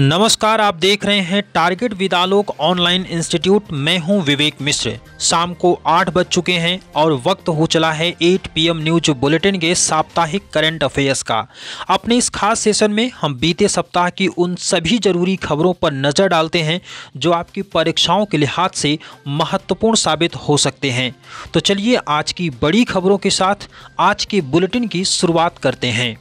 नमस्कार आप देख रहे हैं टारगेट विदालोक ऑनलाइन इंस्टीट्यूट मैं हूं विवेक मिश्र शाम को आठ बज चुके हैं और वक्त हो चला है 8 पीएम न्यूज बुलेटिन के साप्ताहिक करंट अफेयर्स का अपने इस खास सेशन में हम बीते सप्ताह की उन सभी जरूरी खबरों पर नज़र डालते हैं जो आपकी परीक्षाओं के लिहाज से महत्वपूर्ण साबित हो सकते हैं तो चलिए आज की बड़ी खबरों के साथ आज के बुलेटिन की शुरुआत करते हैं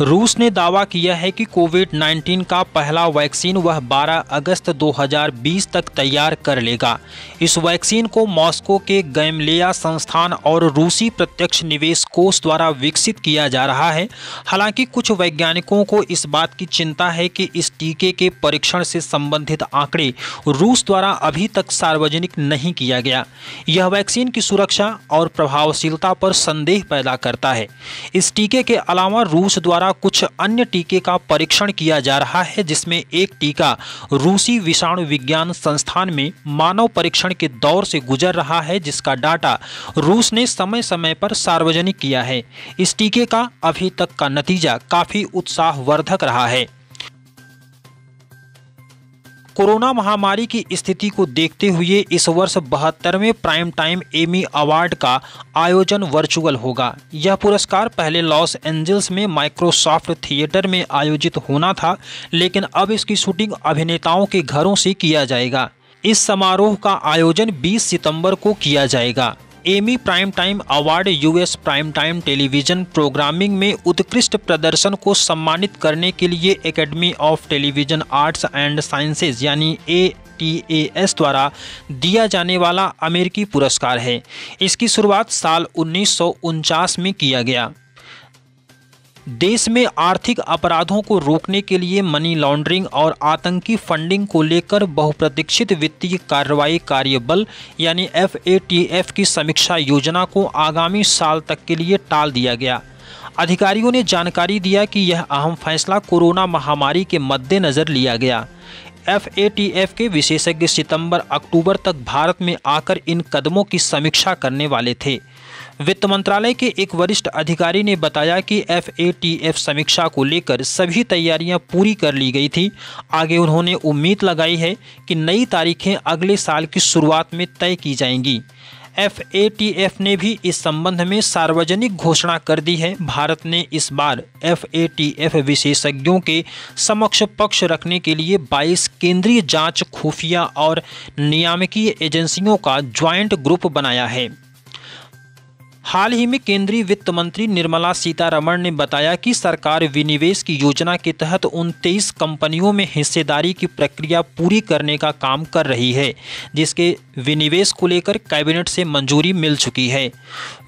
रूस ने दावा किया है कि कोविड 19 का पहला वैक्सीन वह 12 अगस्त 2020 तक तैयार कर लेगा इस वैक्सीन को मॉस्को के गैमलेया संस्थान और रूसी प्रत्यक्ष निवेश कोष द्वारा विकसित किया जा रहा है हालांकि कुछ वैज्ञानिकों को इस बात की चिंता है कि इस टीके के परीक्षण से संबंधित आंकड़े रूस द्वारा अभी तक सार्वजनिक नहीं किया गया यह वैक्सीन की सुरक्षा और प्रभावशीलता पर संदेह पैदा करता है इस टीके के अलावा रूस द्वारा द्वारा कुछ अन्य टीके का परीक्षण किया जा रहा है जिसमें एक टीका रूसी विषाणु विज्ञान संस्थान में मानव परीक्षण के दौर से गुजर रहा है जिसका डाटा रूस ने समय समय पर सार्वजनिक किया है इस टीके का अभी तक का नतीजा काफ़ी उत्साहवर्धक रहा है कोरोना महामारी की स्थिति को देखते हुए इस वर्ष बहत्तरवें प्राइम टाइम एमी अवार्ड का आयोजन वर्चुअल होगा यह पुरस्कार पहले लॉस एंजल्स में माइक्रोसॉफ्ट थिएटर में आयोजित होना था लेकिन अब इसकी शूटिंग अभिनेताओं के घरों से किया जाएगा इस समारोह का आयोजन 20 सितंबर को किया जाएगा Emmy prime time award US prime time television programming में उत्कृष्ट प्रदर्शन को सम्मानित करने के लिए academy of television arts and sciences यानी ए टी एस द्वारा दिया जाने वाला अमेरिकी पुरस्कार है इसकी शुरुआत साल उन्नीस में किया गया देश में आर्थिक अपराधों को रोकने के लिए मनी लॉन्ड्रिंग और आतंकी फंडिंग को लेकर बहुप्रतीक्षित वित्तीय कार्रवाई कार्य बल यानी एफ की समीक्षा योजना को आगामी साल तक के लिए टाल दिया गया अधिकारियों ने जानकारी दिया कि यह अहम फैसला कोरोना महामारी के मद्देनज़र लिया गया एफ के विशेषज्ञ सितंबर अक्टूबर तक भारत में आकर इन कदमों की समीक्षा करने वाले थे वित्त मंत्रालय के एक वरिष्ठ अधिकारी ने बताया कि एफ समीक्षा को लेकर सभी तैयारियां पूरी कर ली गई थी आगे उन्होंने उम्मीद लगाई है कि नई तारीखें अगले साल की शुरुआत में तय की जाएंगी एफ ने भी इस संबंध में सार्वजनिक घोषणा कर दी है भारत ने इस बार एफ विशेषज्ञों के समक्ष पक्ष रखने के लिए 22 केंद्रीय जांच खुफिया और नियामकीय एजेंसियों का ज्वाइंट ग्रुप बनाया है हाल ही में केंद्रीय वित्त मंत्री निर्मला सीतारमण ने बताया कि सरकार विनिवेश की योजना के तहत उन तेईस कंपनियों में हिस्सेदारी की प्रक्रिया पूरी करने का काम कर रही है जिसके विनिवेश को लेकर कैबिनेट से मंजूरी मिल चुकी है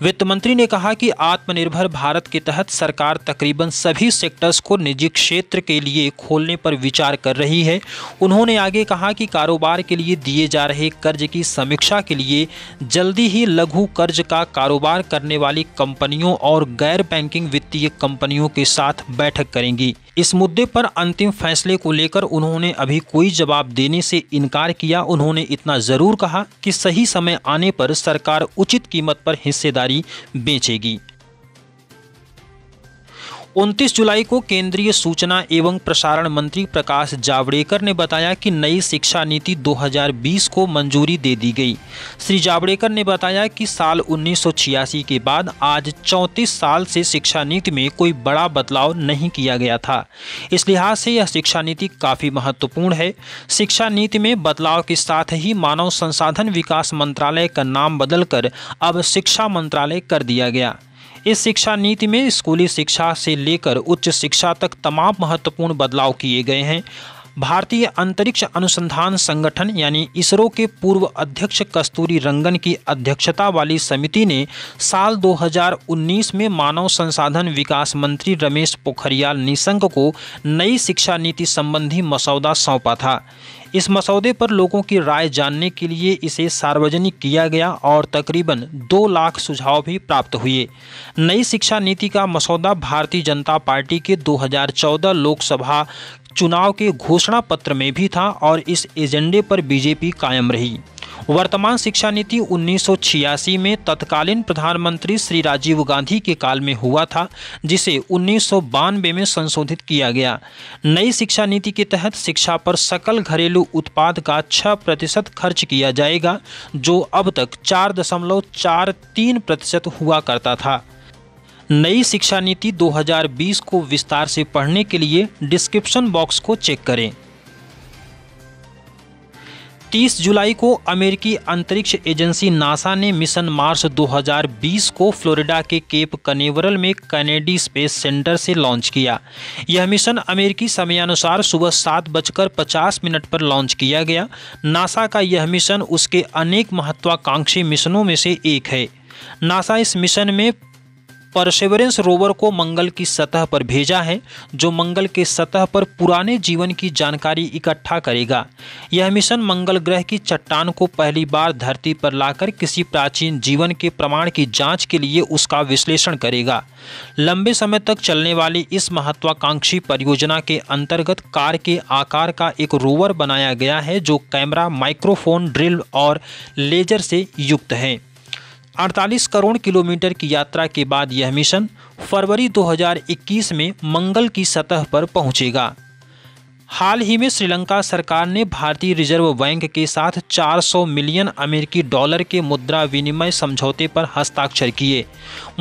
वित्त मंत्री ने कहा कि आत्मनिर्भर भारत के तहत सरकार तकरीबन सभी सेक्टर्स को निजी क्षेत्र के लिए खोलने पर विचार कर रही है उन्होंने आगे कहा कि कारोबार के लिए दिए जा रहे कर्ज की समीक्षा के लिए जल्दी ही लघु कर्ज का कारोबार करने वाली कंपनियों और गैर बैंकिंग वित्तीय कंपनियों के साथ बैठक करेंगी इस मुद्दे पर अंतिम फैसले को लेकर उन्होंने अभी कोई जवाब देने से इनकार किया उन्होंने इतना जरूर कहा कि सही समय आने पर सरकार उचित कीमत पर हिस्सेदारी बेचेगी उनतीस जुलाई को केंद्रीय सूचना एवं प्रसारण मंत्री प्रकाश जावड़ेकर ने बताया कि नई शिक्षा नीति 2020 को मंजूरी दे दी गई श्री जावड़ेकर ने बताया कि साल उन्नीस के बाद आज 34 साल से शिक्षा नीति में कोई बड़ा बदलाव नहीं किया गया था इस लिहाज से यह शिक्षा नीति काफ़ी महत्वपूर्ण है शिक्षा नीति में बदलाव के साथ ही मानव संसाधन विकास मंत्रालय का नाम बदलकर अब शिक्षा मंत्रालय कर दिया गया इस शिक्षा नीति में स्कूली शिक्षा से लेकर उच्च शिक्षा तक तमाम महत्वपूर्ण बदलाव किए गए हैं भारतीय अंतरिक्ष अनुसंधान संगठन यानी इसरो के पूर्व अध्यक्ष कस्तूरी रंगन की अध्यक्षता वाली समिति ने साल 2019 में मानव संसाधन विकास मंत्री रमेश पोखरियाल निशंक को नई शिक्षा नीति संबंधी मसौदा सौंपा था इस मसौदे पर लोगों की राय जानने के लिए इसे सार्वजनिक किया गया और तकरीबन दो लाख सुझाव भी प्राप्त हुए नई शिक्षा नीति का मसौदा भारतीय जनता पार्टी के 2014 लोकसभा चुनाव के घोषणा पत्र में भी था और इस एजेंडे पर बीजेपी कायम रही वर्तमान शिक्षा नीति उन्नीस में तत्कालीन प्रधानमंत्री श्री राजीव गांधी के काल में हुआ था जिसे उन्नीस में संशोधित किया गया नई शिक्षा नीति के तहत शिक्षा पर सकल घरेलू उत्पाद का छह प्रतिशत खर्च किया जाएगा जो अब तक चार दशमलव चार तीन प्रतिशत हुआ करता था नई शिक्षा नीति 2020 को विस्तार से पढ़ने के लिए डिस्क्रिप्शन बॉक्स को चेक करें 30 जुलाई को अमेरिकी अंतरिक्ष एजेंसी नासा ने मिशन मार्स 2020 को फ्लोरिडा के केप कनेवरल में कैनेडी स्पेस सेंटर से लॉन्च किया यह मिशन अमेरिकी समयानुसार सुबह सात बजकर पचास मिनट पर लॉन्च किया गया नासा का यह मिशन उसके अनेक महत्वाकांक्षी मिशनों में से एक है नासा इस मिशन में परसेवरेंस रोवर को मंगल की सतह पर भेजा है जो मंगल के सतह पर पुराने जीवन की जानकारी इकट्ठा करेगा यह मिशन मंगल ग्रह की चट्टान को पहली बार धरती पर लाकर किसी प्राचीन जीवन के प्रमाण की जांच के लिए उसका विश्लेषण करेगा लंबे समय तक चलने वाली इस महत्वाकांक्षी परियोजना के अंतर्गत कार के आकार का एक रोवर बनाया गया है जो कैमरा माइक्रोफोन ड्रिल और लेजर से युक्त है 48 करोड़ किलोमीटर की यात्रा के बाद यह मिशन फरवरी 2021 में मंगल की सतह पर पहुंचेगा हाल ही में श्रीलंका सरकार ने भारतीय रिजर्व बैंक के साथ 400 मिलियन अमेरिकी डॉलर के मुद्रा विनिमय समझौते पर हस्ताक्षर किए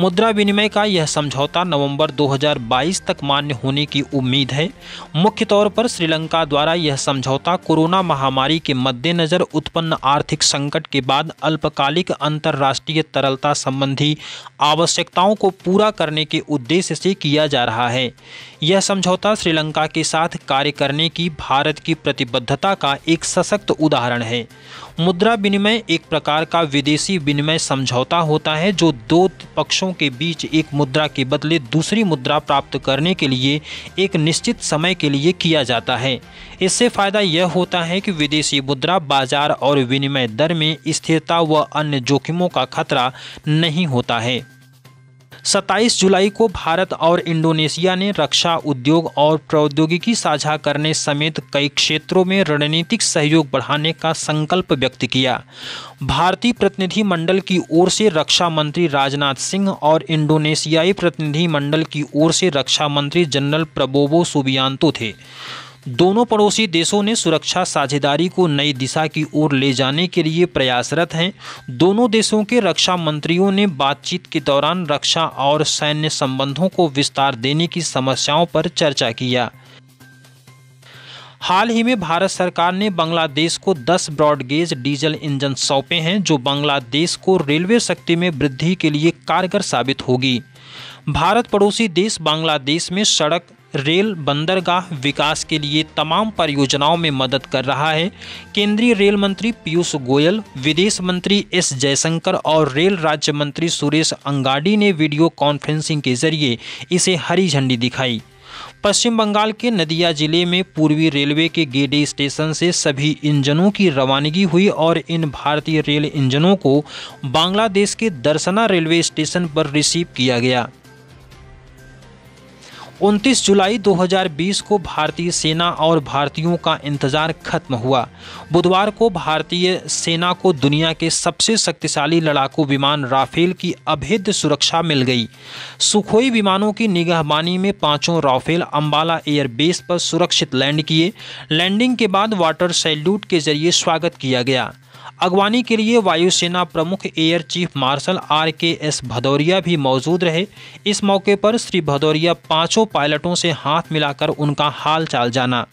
मुद्रा विनिमय का यह समझौता नवंबर 2022 तक मान्य होने की उम्मीद है मुख्य तौर पर श्रीलंका द्वारा यह समझौता कोरोना महामारी के मद्देनज़र उत्पन्न आर्थिक संकट के बाद अल्पकालिक अंतर्राष्ट्रीय तरलता संबंधी आवश्यकताओं को पूरा करने के उद्देश्य से किया जा रहा है यह समझौता श्रीलंका के साथ कार्य करने की भारत की प्रतिबद्धता का एक सशक्त उदाहरण है मुद्रा विनिमय एक प्रकार का विदेशी विनिमय समझौता होता है जो दो पक्षों के बीच एक मुद्रा के बदले दूसरी मुद्रा प्राप्त करने के लिए एक निश्चित समय के लिए किया जाता है इससे फायदा यह होता है कि विदेशी मुद्रा बाजार और विनिमय दर में स्थिरता व अन्य जोखिमों का खतरा नहीं होता है सत्ताईस जुलाई को भारत और इंडोनेशिया ने रक्षा उद्योग और प्रौद्योगिकी साझा करने समेत कई क्षेत्रों में रणनीतिक सहयोग बढ़ाने का संकल्प व्यक्त किया भारतीय प्रतिनिधिमंडल की ओर से रक्षा मंत्री राजनाथ सिंह और इंडोनेशियाई प्रतिनिधिमंडल की ओर से रक्षा मंत्री जनरल प्रबोवो सुबियांतो थे दोनों पड़ोसी देशों ने सुरक्षा साझेदारी को नई दिशा की ओर ले जाने के लिए प्रयासरत हैं दोनों देशों के रक्षा मंत्रियों ने बातचीत के दौरान रक्षा और सैन्य संबंधों को विस्तार देने की समस्याओं पर चर्चा किया हाल ही में भारत सरकार ने बांग्लादेश को 10 ब्रॉडगेज डीजल इंजन सौंपे हैं जो बांग्लादेश को रेलवे शक्ति में वृद्धि के लिए कारगर साबित होगी भारत पड़ोसी देश बांग्लादेश में सड़क रेल बंदरगाह विकास के लिए तमाम परियोजनाओं में मदद कर रहा है केंद्रीय रेल मंत्री पीयूष गोयल विदेश मंत्री एस जयशंकर और रेल राज्य मंत्री सुरेश अंगाडी ने वीडियो कॉन्फ्रेंसिंग के जरिए इसे हरी झंडी दिखाई पश्चिम बंगाल के नदिया जिले में पूर्वी रेलवे के गेडे स्टेशन से सभी इंजनों की रवानगी हुई और इन भारतीय रेल इंजनों को बांग्लादेश के दर्शना रेलवे स्टेशन पर रिसीव किया गया 29 जुलाई 2020 को भारतीय सेना और भारतीयों का इंतजार खत्म हुआ बुधवार को भारतीय सेना को दुनिया के सबसे शक्तिशाली लड़ाकू विमान राफेल की अभेद्य सुरक्षा मिल गई सुखोई विमानों की निगहबानी में पांचों राफेल अंबाला एयरबेस पर सुरक्षित लैंड किए लैंडिंग के बाद वाटर सैल्यूट के जरिए स्वागत किया गया अगवानी के लिए वायुसेना प्रमुख air chief marshal R K S Bhadauria भी मौजूद रहे इस मौके पर श्री भदौरिया पांचों पायलटों से हाथ मिलाकर उनका हाल चाल जाना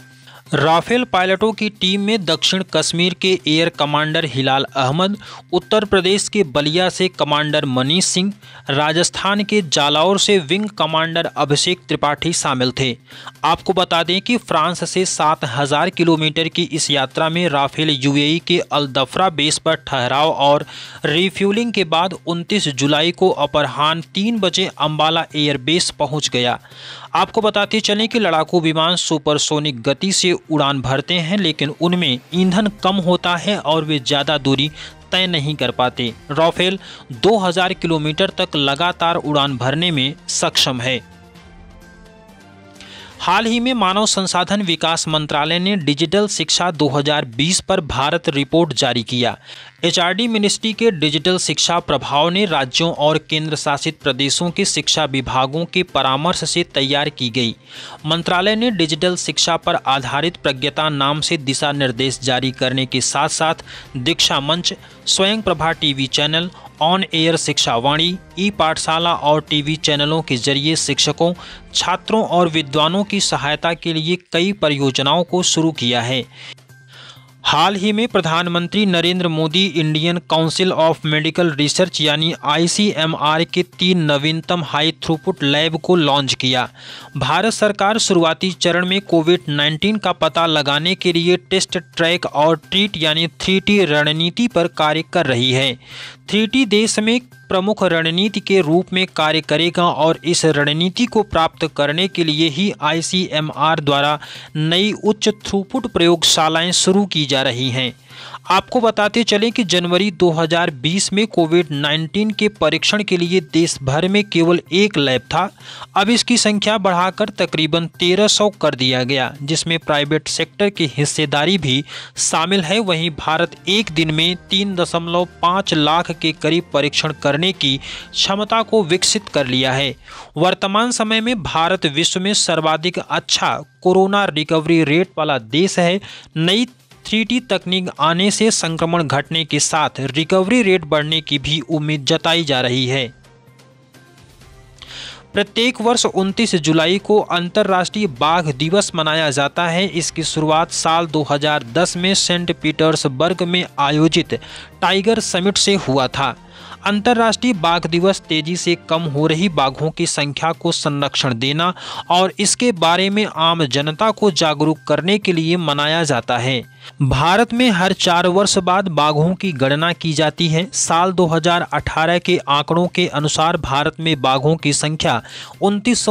राफेल पायलटों की टीम में दक्षिण कश्मीर के एयर कमांडर हिलाल अहमद उत्तर प्रदेश के बलिया से कमांडर मनीष सिंह राजस्थान के जालौर से विंग कमांडर अभिषेक त्रिपाठी शामिल थे आपको बता दें कि फ्रांस से 7000 किलोमीटर की इस यात्रा में राफेल यूएई के अलदफरा बेस पर ठहराव और रिफ्यूलिंग के बाद 29 जुलाई को अपरहान तीन बजे अम्बाला एयरबेस पहुँच गया आपको बताते चलें कि लड़ाकू विमान सुपरसोनिक गति से उड़ान भरते हैं लेकिन उनमें ईंधन कम होता है और वे ज़्यादा दूरी तय नहीं कर पाते राफेल 2000 किलोमीटर तक लगातार उड़ान भरने में सक्षम है हाल ही में मानव संसाधन विकास मंत्रालय ने डिजिटल शिक्षा 2020 पर भारत रिपोर्ट जारी किया एचआरडी मिनिस्ट्री के डिजिटल शिक्षा प्रभाव ने राज्यों और केंद्र शासित प्रदेशों के शिक्षा विभागों के परामर्श से तैयार की गई मंत्रालय ने डिजिटल शिक्षा पर आधारित प्रज्ञता नाम से दिशा निर्देश जारी करने के साथ साथ दीक्षा मंच Swayam Prabha TV channel on air Shiksha Vani ई पाठशाला और टीवी चैनलों के जरिए शिक्षकों छात्रों और विद्वानों की सहायता के लिए कई परियोजनाओं को शुरू किया है हाल ही में प्रधानमंत्री Narendra Modi Indian council of medical research यानी आईसीएमआर के तीन नवीनतम हाई थ्रूपुट लैब को लॉन्च किया भारत सरकार शुरुआती चरण में कोविड 19 का पता लगाने के लिए टेस्ट ट्रैक और ट्रीट यानी थ्री रणनीति पर कार्य कर रही है थ्री देश में प्रमुख रणनीति के रूप में कार्य करेगा और इस रणनीति को प्राप्त करने के लिए ही आईसीएमआर द्वारा नई उच्च थ्रूपुट प्रयोगशालाएं शुरू की जा रही हैं आपको बताते चलें कि जनवरी 2020 में कोविड 19 के परीक्षण के लिए देश भर में केवल एक लैब था अब इसकी संख्या बढ़ाकर तकरीबन 1300 कर दिया गया जिसमें प्राइवेट सेक्टर की हिस्सेदारी भी शामिल है वहीं भारत एक दिन में 3.5 लाख के करीब परीक्षण करने की क्षमता को विकसित कर लिया है वर्तमान समय में भारत विश्व में सर्वाधिक अच्छा कोरोना रिकवरी रेट वाला देश है नई थ्री तकनीक आने से संक्रमण घटने के साथ रिकवरी रेट बढ़ने की भी उम्मीद जताई जा रही है प्रत्येक वर्ष 29 जुलाई को अंतर्राष्ट्रीय बाघ दिवस मनाया जाता है इसकी शुरुआत साल 2010 में सेंट पीटर्सबर्ग में आयोजित टाइगर समिट से हुआ था अंतर्राष्ट्रीय बाघ दिवस तेजी से कम हो रही बाघों की संख्या को संरक्षण देना और इसके बारे में आम जनता को जागरूक करने के लिए मनाया जाता है भारत में हर चार वर्ष बाद बाघों की गणना की जाती है साल 2018 के आंकड़ों के अनुसार भारत में बाघों की संख्या उनतीस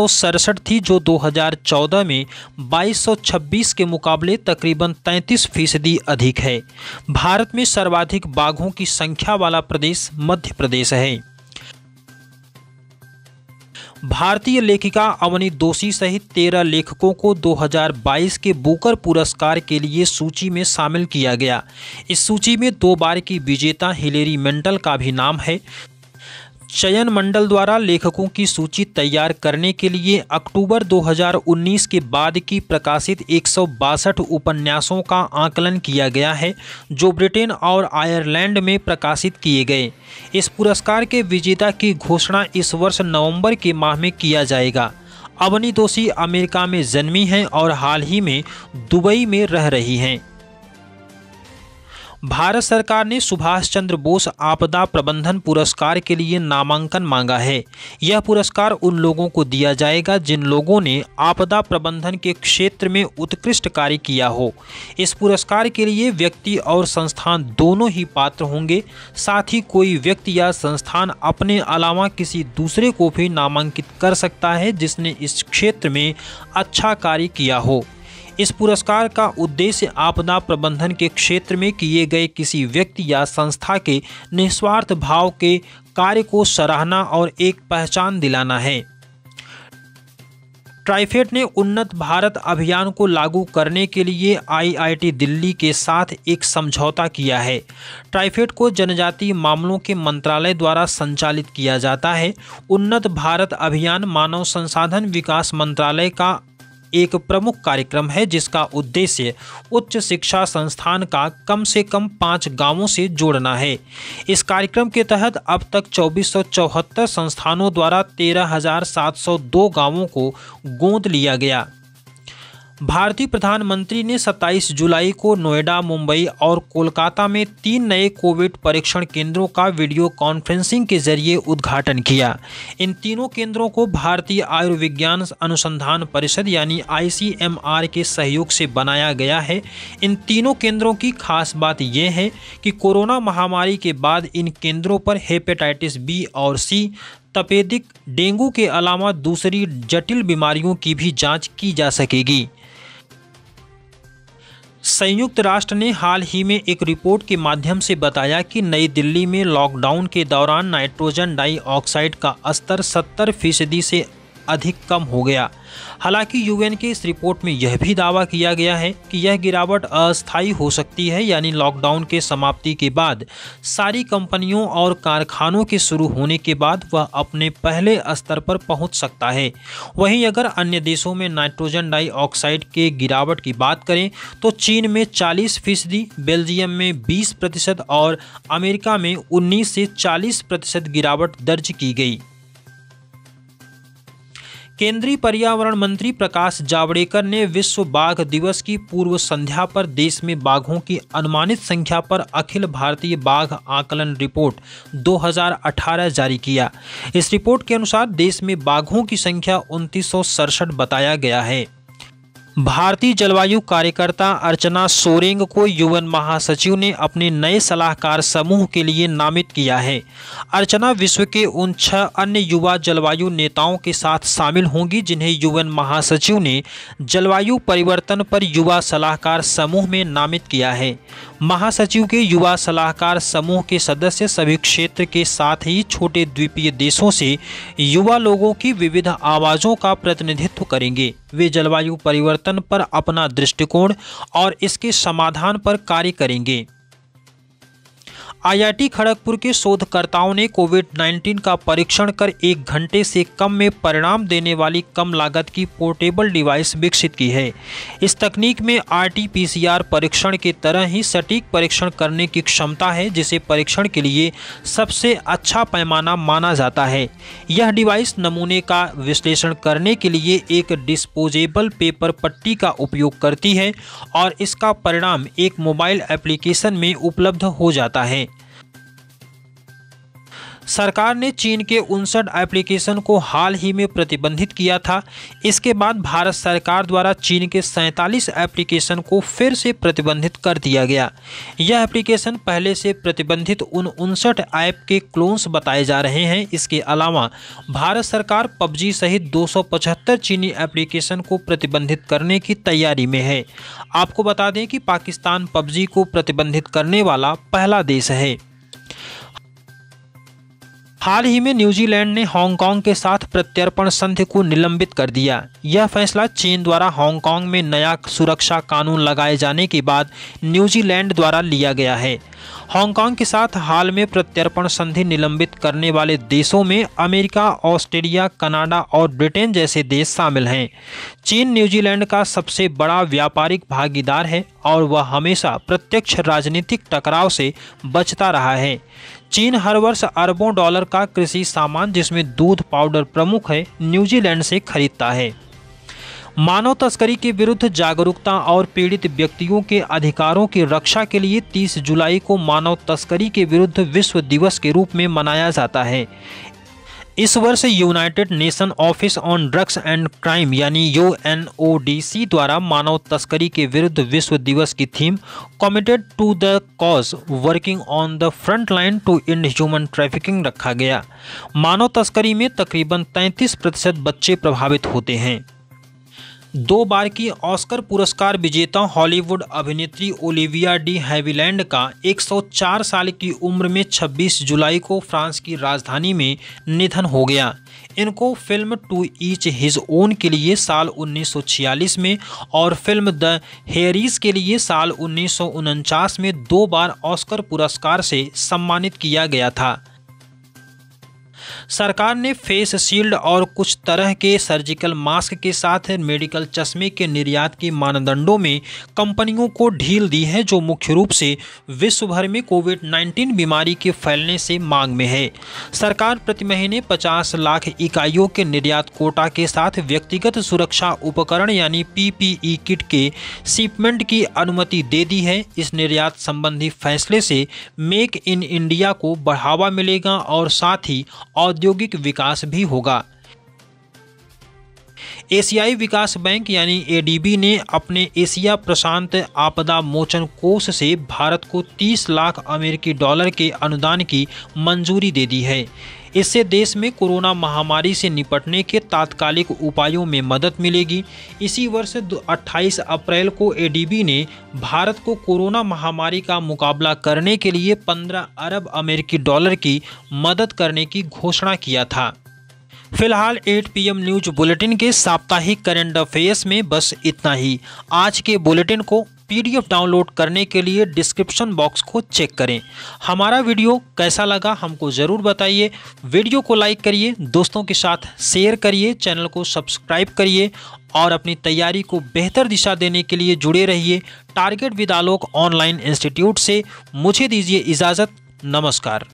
थी जो 2014 में 2226 के मुकाबले तकरीबन 33 फीसदी अधिक है भारत में सर्वाधिक बाघों की संख्या वाला प्रदेश मध्य प्रदेश है भारतीय लेखिका अवनी दोषी सहित तेरह लेखकों को 2022 के बुकर पुरस्कार के लिए सूची में शामिल किया गया इस सूची में दो बार की विजेता हिलेरी मेंटल का भी नाम है चयन मंडल द्वारा लेखकों की सूची तैयार करने के लिए अक्टूबर 2019 के बाद की प्रकाशित एक उपन्यासों का आकलन किया गया है जो ब्रिटेन और आयरलैंड में प्रकाशित किए गए इस पुरस्कार के विजेता की घोषणा इस वर्ष नवंबर के माह में किया जाएगा अवनी दोषी अमेरिका में जन्मी हैं और हाल ही में दुबई में रह रही हैं भारत सरकार ने सुभाष चंद्र बोस आपदा प्रबंधन पुरस्कार के लिए नामांकन मांगा है यह पुरस्कार उन लोगों को दिया जाएगा जिन लोगों ने आपदा प्रबंधन के क्षेत्र में उत्कृष्ट कार्य किया हो इस पुरस्कार के लिए व्यक्ति और संस्थान दोनों ही पात्र होंगे साथ ही कोई व्यक्ति या संस्थान अपने अलावा किसी दूसरे को भी नामांकित कर सकता है जिसने इस क्षेत्र में अच्छा कार्य किया हो इस पुरस्कार का उद्देश्य आपदा प्रबंधन के क्षेत्र में किए गए किसी व्यक्ति या संस्था के निस्वार्थ भाव के कार्य को सराहना और एक पहचान दिलाना है ट्राइफेड ने उन्नत भारत अभियान को लागू करने के लिए आईआईटी दिल्ली के साथ एक समझौता किया है ट्राइफेड को जनजातीय मामलों के मंत्रालय द्वारा संचालित किया जाता है उन्नत भारत अभियान मानव संसाधन विकास मंत्रालय का एक प्रमुख कार्यक्रम है जिसका उद्देश्य उच्च शिक्षा संस्थान का कम से कम पाँच गांवों से जोड़ना है इस कार्यक्रम के तहत अब तक चौबीस संस्थानों द्वारा तेरह गांवों को गोद लिया गया भारतीय प्रधानमंत्री ने 27 जुलाई को नोएडा मुंबई और कोलकाता में तीन नए कोविड परीक्षण केंद्रों का वीडियो कॉन्फ्रेंसिंग के जरिए उद्घाटन किया इन तीनों केंद्रों को भारतीय आयुर्विज्ञान अनुसंधान परिषद यानी आईसीएमआर के सहयोग से बनाया गया है इन तीनों केंद्रों की खास बात यह है कि कोरोना महामारी के बाद इन केंद्रों पर हेपेटाइटिस बी और सी तपेदिक डेंगू के अलावा दूसरी जटिल बीमारियों की भी जांच की जा सकेगी संयुक्त राष्ट्र ने हाल ही में एक रिपोर्ट के माध्यम से बताया कि नई दिल्ली में लॉकडाउन के दौरान नाइट्रोजन डाइऑक्साइड का स्तर 70 फीसदी से अधिक कम हो गया हालांकि यूएन के इस रिपोर्ट में यह भी दावा किया गया है कि यह गिरावट अस्थायी हो सकती है यानी लॉकडाउन के समाप्ति के बाद सारी कंपनियों और कारखानों के शुरू होने के बाद वह अपने पहले स्तर पर पहुंच सकता है वहीं अगर अन्य देशों में नाइट्रोजन डाइऑक्साइड के गिरावट की बात करें तो चीन में चालीस फीसदी बेल्जियम में बीस प्रतिशत और अमेरिका में उन्नीस से चालीस प्रतिशत गिरावट दर्ज की गई केंद्रीय पर्यावरण मंत्री प्रकाश जावड़ेकर ने विश्व बाघ दिवस की पूर्व संध्या पर देश में बाघों की अनुमानित संख्या पर अखिल भारतीय बाघ आकलन रिपोर्ट 2018 जारी किया इस रिपोर्ट के अनुसार देश में बाघों की संख्या उनतीस बताया गया है भारतीय जलवायु कार्यकर्ता अर्चना सोरेंग को यूएन महासचिव ने अपने नए सलाहकार समूह के लिए नामित किया है अर्चना विश्व के उन छह अन्य युवा जलवायु नेताओं के साथ शामिल होंगी जिन्हें यूएन महासचिव ने जलवायु परिवर्तन पर युवा सलाहकार समूह में नामित किया है महासचिव के युवा सलाहकार समूह के सदस्य सभी क्षेत्र के साथ ही छोटे द्वीपीय देशों से युवा लोगों की विविध आवाज़ों का प्रतिनिधित्व करेंगे वे जलवायु परिवर्तन परिवर्तन पर अपना दृष्टिकोण और इसके समाधान पर कार्य करेंगे आईआईटी खड़गपुर के शोधकर्ताओं ने कोविड 19 का परीक्षण कर एक घंटे से कम में परिणाम देने वाली कम लागत की पोर्टेबल डिवाइस विकसित की है इस तकनीक में आरटीपीसीआर परीक्षण के तरह ही सटीक परीक्षण करने की क्षमता है जिसे परीक्षण के लिए सबसे अच्छा पैमाना माना जाता है यह डिवाइस नमूने का विश्लेषण करने के लिए एक डिस्पोजेबल पेपर पट्टी का उपयोग करती है और इसका परिणाम एक मोबाइल एप्लीकेशन में उपलब्ध हो जाता है सरकार ने चीन के उनसठ एप्लीकेशन को हाल ही में प्रतिबंधित किया था इसके बाद भारत सरकार द्वारा चीन के सैंतालीस एप्लीकेशन को फिर से प्रतिबंधित कर दिया गया यह एप्लीकेशन पहले से प्रतिबंधित उन उनसठ ऐप के क्लोन्स बताए जा रहे हैं इसके अलावा भारत सरकार पबजी सहित दो चीनी एप्लीकेशन को प्रतिबंधित करने की तैयारी में है आपको बता दें कि पाकिस्तान पबजी को प्रतिबंधित करने वाला पहला देश है हाल ही में न्यूजीलैंड ने हांगकांग के साथ प्रत्यर्पण संधि को निलंबित कर दिया यह फैसला चीन द्वारा हांगकांग में नया सुरक्षा कानून लगाए जाने के बाद न्यूजीलैंड द्वारा लिया गया है हांगकांग के साथ हाल में प्रत्यर्पण संधि निलंबित करने वाले देशों में अमेरिका ऑस्ट्रेलिया कनाडा और ब्रिटेन जैसे देश शामिल हैं चीन न्यूजीलैंड का सबसे बड़ा व्यापारिक भागीदार है और वह हमेशा प्रत्यक्ष राजनीतिक टकराव से बचता रहा है चीन हर वर्ष अरबों डॉलर का कृषि सामान जिसमें दूध पाउडर प्रमुख है न्यूजीलैंड से खरीदता है मानव तस्करी के विरुद्ध जागरूकता और पीड़ित व्यक्तियों के अधिकारों की रक्षा के लिए 30 जुलाई को मानव तस्करी के विरुद्ध विश्व दिवस के रूप में मनाया जाता है इस वर्ष United Nation office on drugs and crime यानी यू द्वारा मानव तस्करी के विरुद्ध विश्व दिवस की theme committed to the cause working on the front line to end human trafficking रखा गया मानव तस्करी में तकरीबन 33 प्रतिशत बच्चे प्रभावित होते हैं दो बार की ऑस्कर पुरस्कार विजेता हॉलीवुड अभिनेत्री ओलिविया डी हैविलैंड का 104 साल की उम्र में 26 जुलाई को फ्रांस की राजधानी में निधन हो गया इनको film to each his own के लिए साल 1946 में और फिल्म द हेरीज के लिए साल उन्नीस में दो बार ऑस्कर पुरस्कार से सम्मानित किया गया था सरकार ने फेस शील्ड और कुछ तरह के सर्जिकल मास्क के साथ मेडिकल चश्मे के निर्यात के मानदंडों में कंपनियों को ढील दी है जो मुख्य रूप से विश्व भर में कोविड 19 बीमारी के फैलने से मांग में है सरकार प्रति महीने 50 लाख इकाइयों के निर्यात कोटा के साथ व्यक्तिगत सुरक्षा उपकरण यानी पीपीई किट के शिपमेंट की अनुमति दे दी है इस निर्यात संबंधी फैसले से मेक इन इंडिया को बढ़ावा मिलेगा और साथ ही और औद्योगिक विकास भी होगा एशियाई विकास बैंक यानी एडीबी ने अपने एशिया प्रशांत आपदा मोचन कोष से भारत को 30 लाख अमेरिकी डॉलर के अनुदान की मंजूरी दे दी है इससे देश में कोरोना महामारी से निपटने के तात्कालिक उपायों में मदद मिलेगी इसी वर्ष 28 अप्रैल को एडीबी ने भारत को कोरोना महामारी का मुकाबला करने के लिए 15 अरब अमेरिकी डॉलर की मदद करने की घोषणा किया था फिलहाल 8 पीएम न्यूज बुलेटिन के साप्ताहिक करंट अफेयर्स में बस इतना ही आज के बुलेटिन को पीडीएफ डाउनलोड करने के लिए डिस्क्रिप्शन बॉक्स को चेक करें हमारा वीडियो कैसा लगा हमको ज़रूर बताइए वीडियो को लाइक करिए दोस्तों के साथ शेयर करिए चैनल को सब्सक्राइब करिए और अपनी तैयारी को बेहतर दिशा देने के लिए जुड़े रहिए target with Alok online institute से मुझे दीजिए इजाज़त नमस्कार